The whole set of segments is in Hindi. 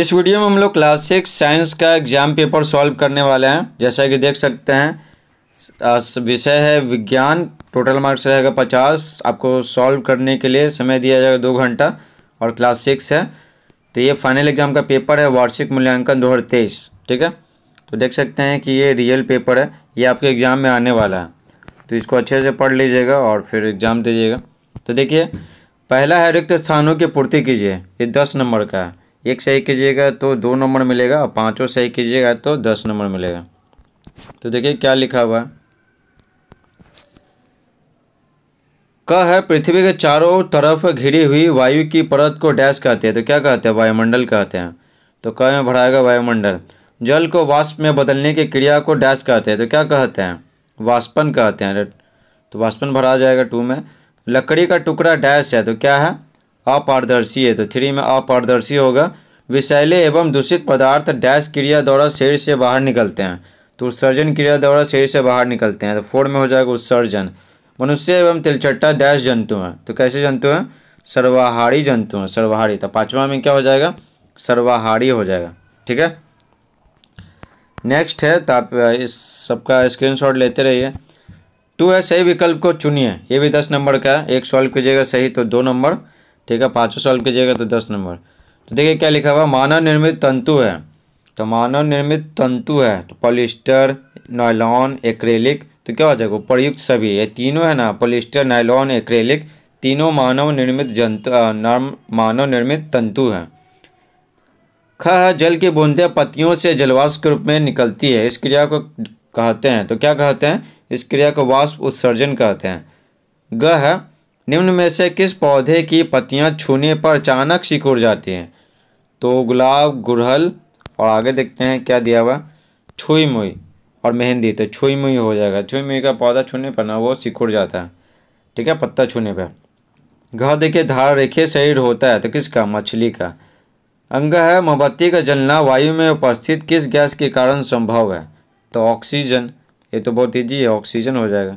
इस वीडियो में हम लोग क्लास सिक्स साइंस का एग्जाम पेपर सॉल्व करने वाले हैं जैसा कि देख सकते हैं विषय है विज्ञान टोटल मार्क्स रहेगा पचास आपको सॉल्व करने के लिए समय दिया जाएगा दो घंटा और क्लास सिक्स है तो ये फाइनल एग्जाम का पेपर है वार्षिक मूल्यांकन दो ठीक है तो देख सकते हैं कि ये रियल पेपर है ये आपके एग्ज़ाम में आने वाला है तो इसको अच्छे से पढ़ लीजिएगा और फिर एग्ज़ाम दीजिएगा तो देखिए पहला है रिक्त स्थानों की पूर्ति कीजिए ये दस नंबर का है एक सही कीजिएगा तो दो नंबर मिलेगा और पाँचों सही कीजिएगा तो दस नंबर मिलेगा तो देखिए क्या लिखा हुआ है क है पृथ्वी के चारों तरफ घिरी हुई वायु की परत को डैश कहते हैं तो क्या कहते हैं वायुमंडल कहते हैं तो क में भराएगा वायुमंडल जल को वाष्प में बदलने की क्रिया को डैश कहते हैं तो क्या कहते हैं वाष्पन कहते हैं तो वाष्पन भरा जाएगा टू में लकड़ी का टुकड़ा डैश है तो क्या है अपारदर्शी है तो थ्री में अपारदर्शी होगा विषैले एवं दूषित पदार्थ डैश क्रिया द्वारा शरीर से बाहर निकलते हैं तो उत्सर्जन क्रिया द्वारा शरीर से बाहर निकलते हैं तो फोर में हो जाएगा उत्सर्जन मनुष्य एवं तिलचट्टा डैश जंतु हैं तो कैसे जंतु हैं सर्वाहारी जंतु हैं सर्वाहारी तो पाँचवा में क्या हो जाएगा सर्वाहारी हो जाएगा ठीक है नेक्स्ट है तो आप इस सबका स्क्रीनशॉट लेते रहिए टू है सही विकल्प को चुनिए ये भी दस नंबर का है एक सॉल्व कीजिएगा सही तो दो नंबर ठीक है पाँचों सॉल्व कीजिएगा तो दस नंबर तो देखिए क्या लिखा हुआ मानव निर्मित तंतु है तो मानव निर्मित तंतु है तो पॉलिस्टर नायलॉन एक्रेलिक तो क्या हो जाएगा प्रयुक्त सभी ये तीनों है ना पॉलिस्टर नायलॉन एक्रेलिक तीनों मानव निर्मित जंतु मानव निर्मित तंतु हैं ख जल की बूंदें पत्तियों से जलवाष्प के रूप में निकलती है इस क्रिया को कहते हैं तो क्या कहते हैं इस क्रिया को वाष्प उत्सर्जन कहते हैं ग है निम्न में से किस पौधे की पत्तियां छूने पर अचानक सिकुड़ जाती हैं तो गुलाब गुड़हल और आगे देखते हैं क्या दिया हुआ छुई मुई और मेहंदी तो छुई मुई हो जाएगा छुई मुई का पौधा छूने पर ना वो सिकुड़ जाता है ठीक है पत्ता छूने पर घर देखिए धार रेखे शरीर होता है तो किसका मछली का अंग है मोमबत्ती का जलना वायु में उपस्थित किस गैस के कारण संभव है तो ऑक्सीजन ये तो बहुत ईजी है ऑक्सीजन हो जाएगा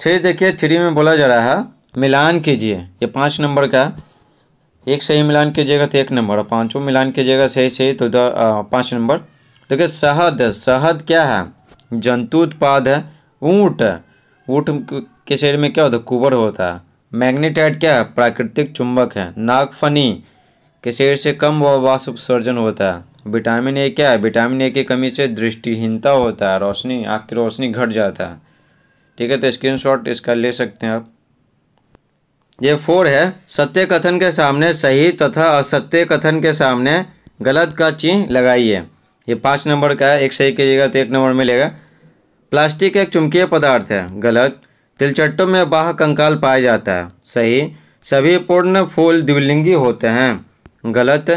थ्री देखिए थ्री में बोला जा रहा है मिलान कीजिए ये पाँच नंबर का एक सही मिलान कीजिएगा तो एक नंबर और पाँचों मिलान कीजिएगा सही सही तो पाँच नंबर देखिए शहद शहद क्या है जंतु उत्पाद है ऊँट ऊँट के शरीर में क्या होता है कुबर होता है मैग्नेटाइट क्या है प्राकृतिक चुंबक है नागफनी के शरीर से कम वास उपसर्जन होता है विटामिन ए क्या है विटामिन ए की कमी से दृष्टिहीनता होता है रोशनी आँख की रोशनी घट जाता है ठीक है तो स्क्रीनशॉट इसका ले सकते हैं आप ये फोर है सत्य कथन के सामने सही तथा असत्य कथन के सामने गलत का चिन्ह लगाइए ये पाँच नंबर का है एक सही कीजिएगा तो एक नंबर मिलेगा प्लास्टिक एक चुमकीय पदार्थ है गलत तिलचट्टों में बाह कंकाल पाया जाता है सही सभी पूर्ण फूल द्विलिंगी होते हैं गलत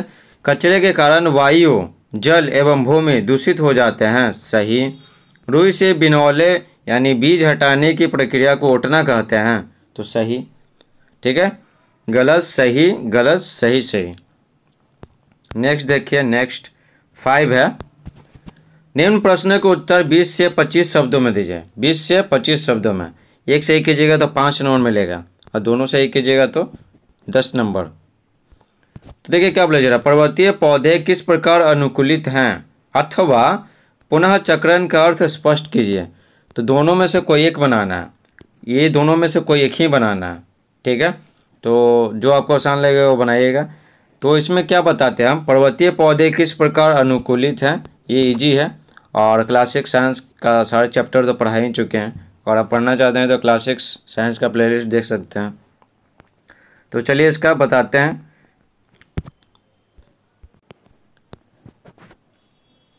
कचरे के कारण वायु जल एवं भूमि दूषित हो जाते हैं सही रुई से बिनौले यानी बीज हटाने की प्रक्रिया को ओटना कहते हैं तो सही ठीक है गलत सही गलत सही सही नेक्स्ट देखिए नेक्स्ट फाइव है निम्न प्रश्न के उत्तर 20 से 25 शब्दों में दीजिए 20 से 25 शब्दों में एक सही कीजिएगा तो पाँच नंबर मिलेगा और दोनों सही कीजिएगा तो दस नंबर तो देखिए क्या बोला जा रहा पर्वतीय पौधे किस प्रकार अनुकूलित हैं अथवा पुनः चक्रण का अर्थ स्पष्ट कीजिए तो दोनों में से कोई एक बनाना है ये दोनों में से कोई एक ही बनाना है ठीक है तो जो आपको आसान लगेगा वो बनाइएगा तो इसमें क्या बताते हैं हम पर्वतीय पौधे किस प्रकार अनुकूलित हैं ये इजी है और क्लासिक साइंस का सारे चैप्टर तो पढ़ा ही चुके हैं और आप पढ़ना चाहते हैं तो क्लासिक्स साइंस का प्लेलिस्ट देख सकते हैं तो चलिए इसका बताते हैं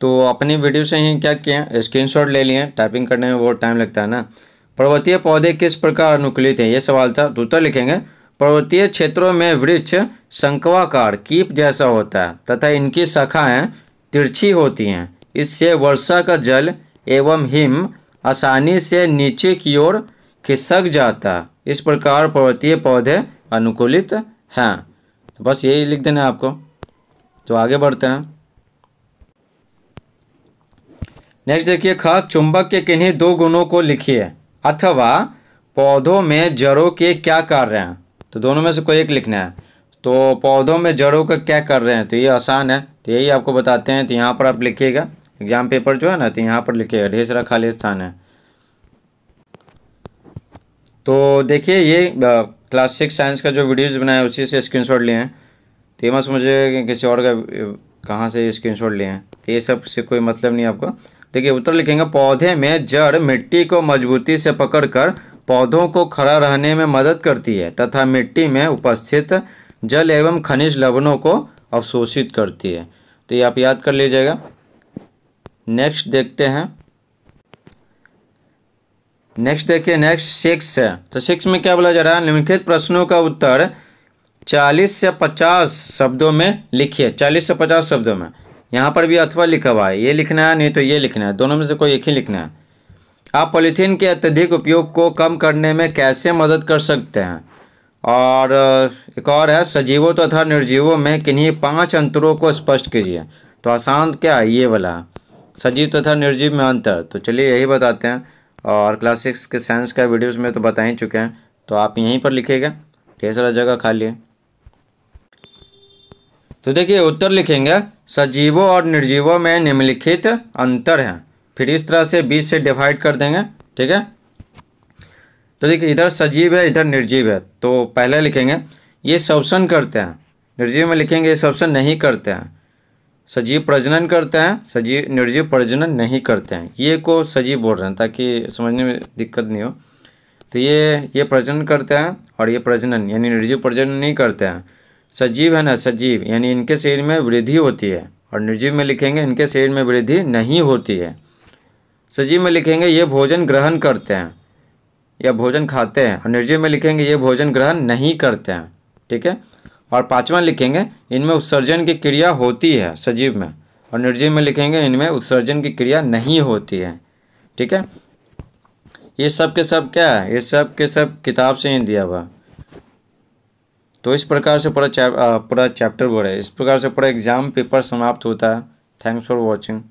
तो अपनी वीडियो से ही क्या किया स्क्रीनशॉट ले लिए टाइपिंग करने में बहुत टाइम लगता है ना पर्वतीय पौधे किस प्रकार अनुकूलित हैं ये सवाल था दूसरा तो लिखेंगे पर्वतीय क्षेत्रों में वृक्ष शंकवाकार कीप जैसा होता है तथा इनकी शाखाएँ तिरछी होती हैं इससे वर्षा का जल एवं हिम आसानी से नीचे की ओर खिसक जाता है इस प्रकार पर्वतीय पौधे अनुकूलित हैं तो बस यही लिख देना आपको तो आगे बढ़ते हैं नेक्स्ट देखिए ख चुंबक के किन्हीं दो गुणों को लिखिए अथवा पौधों में जड़ों के क्या कार्य हैं तो दोनों में से कोई एक लिखना है तो पौधों में जड़ों का क्या कर रहे हैं तो ये आसान है तो यही आपको बताते हैं तो यहाँ पर आप लिखिएगा एग्जाम पेपर जो है ना तो यहाँ पर लिखिएगा ढेर सारा खाली स्थान है तो देखिए ये क्लास सिक्स साइंस का जो वीडियोज बनाए उसी से स्क्रीन शॉट लिए हैं तो ये मत समझिए किसी और का कहाँ से स्क्रीन शॉट लिए हैं तो ये सब से कोई मतलब नहीं आपको देखिए उत्तर लिखेंगे पौधे में जड़ मिट्टी को मजबूती से पकड़कर पौधों को खड़ा रहने में मदद करती है तथा मिट्टी में उपस्थित जल एवं खनिज लवणों को अवशोषित करती है तो ये आप याद कर लीजिएगा नेक्स्ट देखते हैं नेक्स्ट देखिए नेक्स्ट सिक्स है तो सिक्स में क्या बोला जा रहा है निम्नलिखित प्रश्नों का उत्तर चालीस से पचास शब्दों में लिखिए चालीस से पचास शब्दों में यहाँ पर भी अथवा लिखा हुआ है ये लिखना है नहीं तो ये लिखना है दोनों में से कोई एक ही लिखना है आप पॉलीथीन के अत्यधिक उपयोग को कम करने में कैसे मदद कर सकते हैं और एक और है सजीवों तथा तो निर्जीवों में किन्हीं पांच अंतरों को स्पष्ट कीजिए तो आसान क्या है ये वाला सजीव तथा तो निर्जीव में अंतर तो चलिए यही बताते हैं और क्लास सिक्स के साइंस का वीडियोज़ में तो बता ही चुके हैं तो आप यहीं पर लिखेगा ढेर सारा जगह खाली है तो देखिए उत्तर लिखेंगे सजीवों और निर्जीवों में निम्नलिखित अंतर हैं फिर इस तरह से बीस से डिवाइड कर देंगे ठीक है तो देखिए इधर सजीव है इधर निर्जीव है तो पहले लिखेंगे ये शवसन करते हैं निर्जीव में लिखेंगे ये शवसन नहीं करते हैं सजीव प्रजनन करते हैं सजीव निर्जीव प्रजनन नहीं करते हैं ये को सजीव बोल रहे हैं ताकि समझने में दिक्कत नहीं हो तो ये ये प्रजनन करते हैं और ये प्रजनन यानी निर्जीव प्रजनन नहीं करते हैं सजीव है ना सजीव यानी इनके शरीर में वृद्धि होती है और निर्जीव में लिखेंगे इनके शरीर में वृद्धि नहीं होती है सजीव में लिखेंगे ये भोजन ग्रहण करते हैं या भोजन खाते हैं और निर्जीव में लिखेंगे ये भोजन ग्रहण नहीं करते हैं ठीक है और पाँचवा लिखेंगे इनमें उत्सर्जन की क्रिया होती है सजीव में और निर्जीव में लिखेंगे इनमें उत्सर्जन की क्रिया नहीं होती है ठीक है ये सब के सब क्या है ये सब के सब किताब से ही दिया हुआ तो इस प्रकार से पूरा चैप, पूरा चैप्टर बढ़े है इस प्रकार से पूरा एग्जाम पेपर समाप्त होता है थैंक्स फॉर वॉचिंग